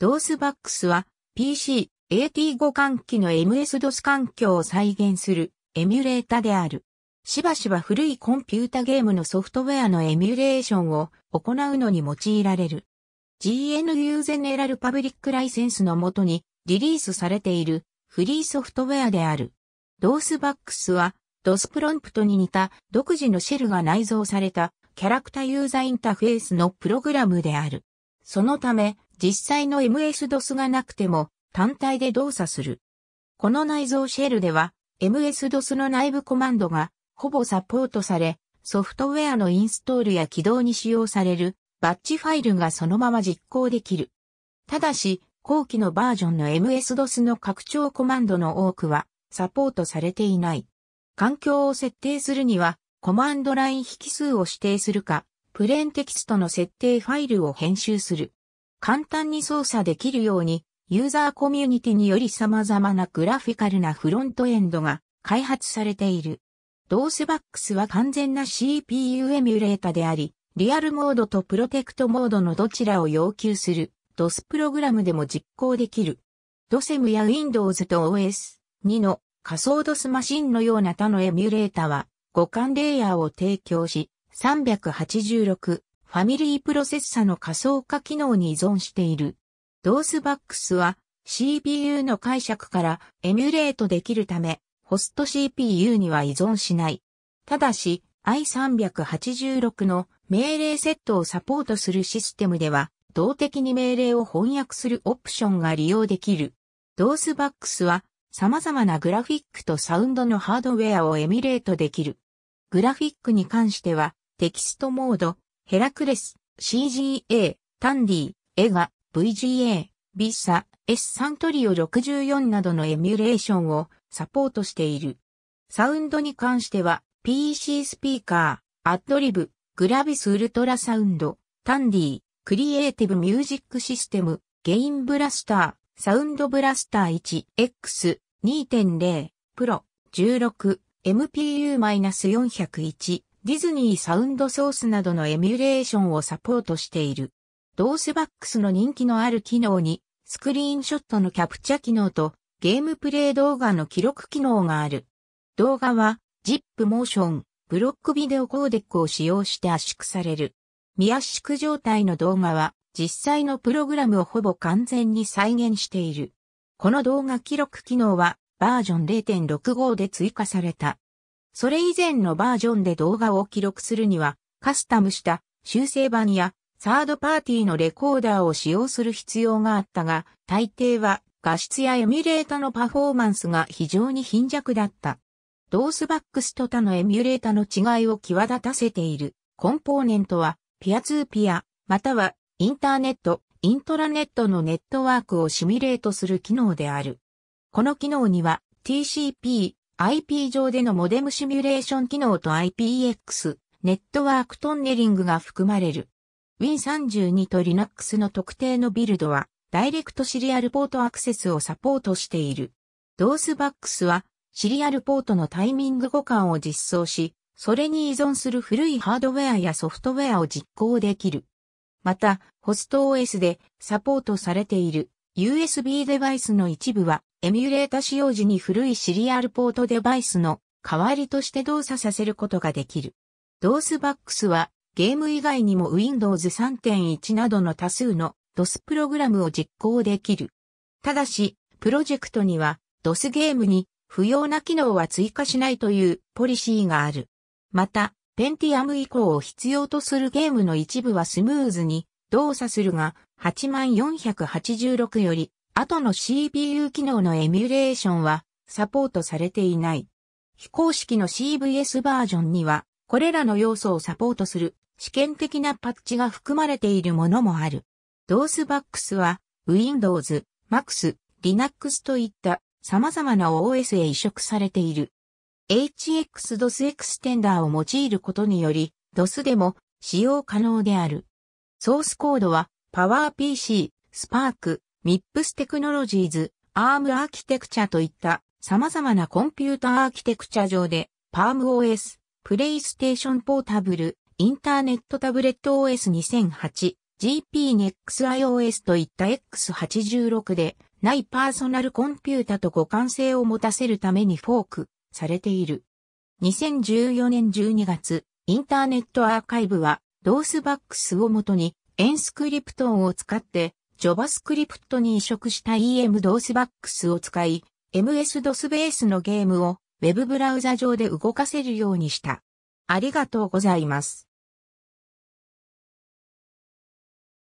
ドースバックスは PC、AT 互換機の MS-DOS 環境を再現するエミュレータである。しばしば古いコンピュータゲームのソフトウェアのエミュレーションを行うのに用いられる。GNU ゼネラルパブリックライセンスのもとにリリースされているフリーソフトウェアである。ドースバックスは DOS プロンプトに似た独自のシェルが内蔵されたキャラクターユーザインターフェースのプログラムである。そのため実際の MS-DOS がなくても単体で動作する。この内蔵シェルでは MS-DOS の内部コマンドがほぼサポートされ、ソフトウェアのインストールや起動に使用されるバッチファイルがそのまま実行できる。ただし、後期のバージョンの MS-DOS の拡張コマンドの多くはサポートされていない。環境を設定するには、コマンドライン引数を指定するか、プレーンテキストの設定ファイルを編集する。簡単に操作できるように、ユーザーコミュニティにより様々なグラフィカルなフロントエンドが開発されている。ドースバックスは完全な CPU エミュレータであり、リアルモードとプロテクトモードのどちらを要求する DOS プログラムでも実行できる。DOSM や Windows と OS2 の仮想 DOS マシンのような他のエミュレータは互換レイヤーを提供し、386、ファミリープロセッサの仮想化機能に依存している。ドースバックスは CPU の解釈からエミュレートできるため、ホスト CPU には依存しない。ただし、i386 の命令セットをサポートするシステムでは、動的に命令を翻訳するオプションが利用できる。ドースバックスは様々なグラフィックとサウンドのハードウェアをエミュレートできる。グラフィックに関しては、テキストモード、ヘラクレス、CGA、タンディ、エガ、VGA、ビッサ、S サントリオ64などのエミュレーションをサポートしている。サウンドに関しては PC スピーカー、アッドリブ、グラビスウルトラサウンド、タンディ、クリエイティブミュージックシステム、ゲインブラスター、サウンドブラスター 1X、2.0、プロ、16、MPU-401、ディズニーサウンドソースなどのエミュレーションをサポートしている。ドースバックスの人気のある機能に、スクリーンショットのキャプチャ機能と、ゲームプレイ動画の記録機能がある。動画は、ジップモーション、ブロックビデオコーデックを使用して圧縮される。未圧縮状態の動画は、実際のプログラムをほぼ完全に再現している。この動画記録機能は、バージョン0.65で追加された。それ以前のバージョンで動画を記録するには、カスタムした修正版やサードパーティーのレコーダーを使用する必要があったが、大抵は画質やエミュレータのパフォーマンスが非常に貧弱だった。ドースバックスと他のエミュレータの違いを際立たせているコンポーネントは、ピアツーピア、またはインターネット、イントラネットのネットワークをシミュレートする機能である。この機能には TCP、IP 上でのモデムシミュレーション機能と IPX、ネットワークトンネリングが含まれる。Win32 と Linux の特定のビルドは、ダイレクトシリアルポートアクセスをサポートしている。DOSBAX は、シリアルポートのタイミング互換を実装し、それに依存する古いハードウェアやソフトウェアを実行できる。また、ホスト OS でサポートされている USB デバイスの一部はエミュレータ使用時に古いシリアルポートデバイスの代わりとして動作させることができる。DOSBAX はゲーム以外にも Windows 3.1などの多数の DOS プログラムを実行できる。ただし、プロジェクトには DOS ゲームに不要な機能は追加しないというポリシーがある。また、Pentium 以降を必要とするゲームの一部はスムーズに動作するが、8万486より後の CPU 機能のエミュレーションはサポートされていない。非公式の CVS バージョンには、これらの要素をサポートする試験的なパッチが含まれているものもある。DOSBAX は Windows、Max、Linux といった様々な OS へ移植されている。HXDOS エクステンダーを用いることにより、DOS でも使用可能である。ソースコードは PowerPC、Spark、ミップステクノロジーズ、アームアーキテクチャといった様々なコンピュータアーキテクチャ上で、パーム OS、プレイステーションポータブル、インターネットタブレット OS2008、GPNexIOS といった X86 で、ないパーソナルコンピュータと互換性を持たせるためにフォークされている。2014年12月、インターネットアーカイブは、ドースバックスをもとに、エンスクリプトンを使って、JavaScript に移植した EMDOSBACS を使い、MS-DOS ベースのゲームを Web ブラウザ上で動かせるようにした。ありがとうございます。